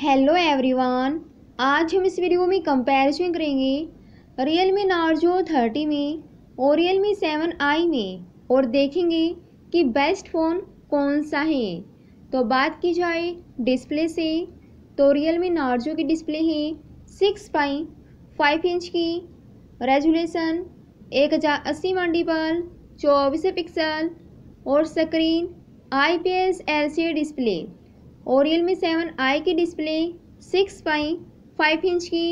hello everyone आज हम इस वीडियो में कंपैरिजन करेंगे रियल मी नार्जो थर्टी में और रियल मी सेवन आई में और देखेंगे कि बेस्ट फ़ोन कौन सा है तो बात की जाए डिस्प्ले से तो रियल मी नार्जो की डिस्प्ले है सिक्स पाई फाइव इंच की रेजुलेशन एक हज़ार अस्सी मल्टीपल चौबीस पिक्सल और screen I P S L C display और रियलमी सेवन आई की डिस्प्ले सिक्स पाई फाइव इंच की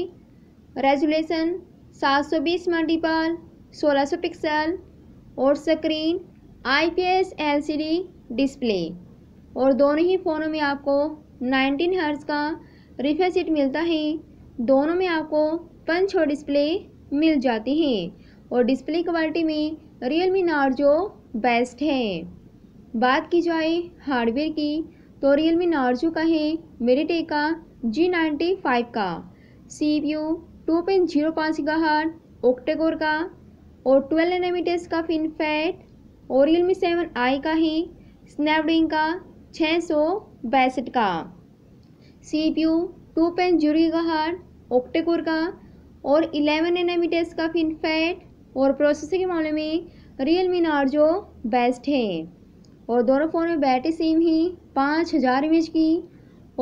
रेजुलेशन बीस मल्टीपल सौ पिक्सल और स्क्रीन आईपीएस एलसीडी डिस्प्ले और दोनों ही फ़ोनों में आपको नाइनटीन हर्ज का रिफे सीट मिलता है दोनों में आपको पंच और डिस्प्ले मिल जाती हैं और डिस्प्ले क्वालिटी में रियल मी नार्जो बेस्ट है बात की जाए हार्डवेयर की तो रियल मी नार्जो का है मेरीटे का जी नाइन्टी फाइव का C P U two point zero पाँच गहट ओक्टेकोर का और ट्वेल्व टेस्ट का फैट और रियल मी सेवन आई का है स्नैपडीन का छः सौ बैसठ का C P U two point zero hard octa core का और इलेवन टेस्ट का फैट और प्रोसेसर के मामले में रियल मी नार्जो बेस्ट है और दोनों फ़ोन में बैटरी सेम ही पाँच हज़ार एम की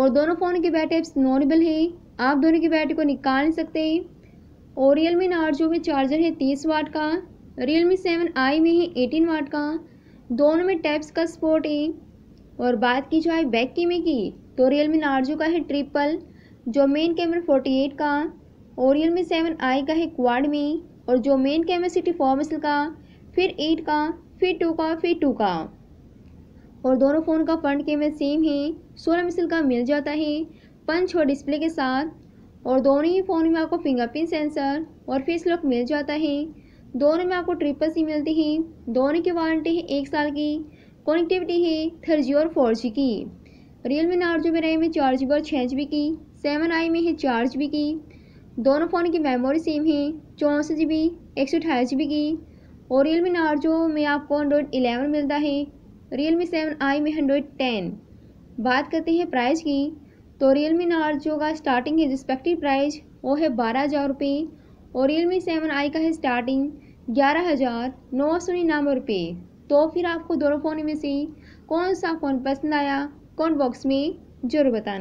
और दोनों फ़ोन की बैटरी एप्स नॉर्मल है आप दोनों की बैटरी को निकाल नहीं सकते और रियल मी नार्जो में चार्जर है तीस वाट का रियल मी सेवन आई में है एटीन वाट का दोनों में टैप्स का सपोर्ट है और बात की जाए बैक में की तो रियल मी नार्जो का है ट्रिपल जो मेन कैमरा फोर्टी एट का और रियल मी सेवन आई का है क्वाड में और जो मेन कैमरा सिटी फोर का फिर एट का फिर टू का फिर टू का और दोनों फ़ोन का फ्रंट कैमरा सेम है सोलह मिसल का मिल जाता है पंच और डिस्प्ले के साथ और दोनों ही फ़ोन में आपको फिंगरप्रिंट सेंसर और फेस लॉक मिल जाता है दोनों में आपको ट्रिपल सी मिलती है दोनों की वारंटी है एक साल की कनेक्टिविटी है थ्री जी और फोर जी की रियल मी नार्जो में रैम है चार जी और छः जी बी की सेवन आई में है चार जी बी की दोनों फ़ोन की मेमोरी सेम है चौंसठ जी बी एक सौ अठाईस जी बी की और रियल मी नार्जो में आपको एंड्रॉयड इलेवन मिलता है रियल मी सेवन आई में हंड्रेड टेन बात करते हैं प्राइस की तो रियल मी नार्ज जो का स्टार्टिंग है रिस्पेक्टिव प्राइस वो है बारह हज़ार रुपये और रियल मी सेवन आई का है स्टार्टिंग ग्यारह हज़ार नौ सौ निन्यानवे रुपये तो फिर आपको दोनों फ़ोन में से कौन सा फ़ोन पसंद आया कौन बॉक्स में ज़रूर बताना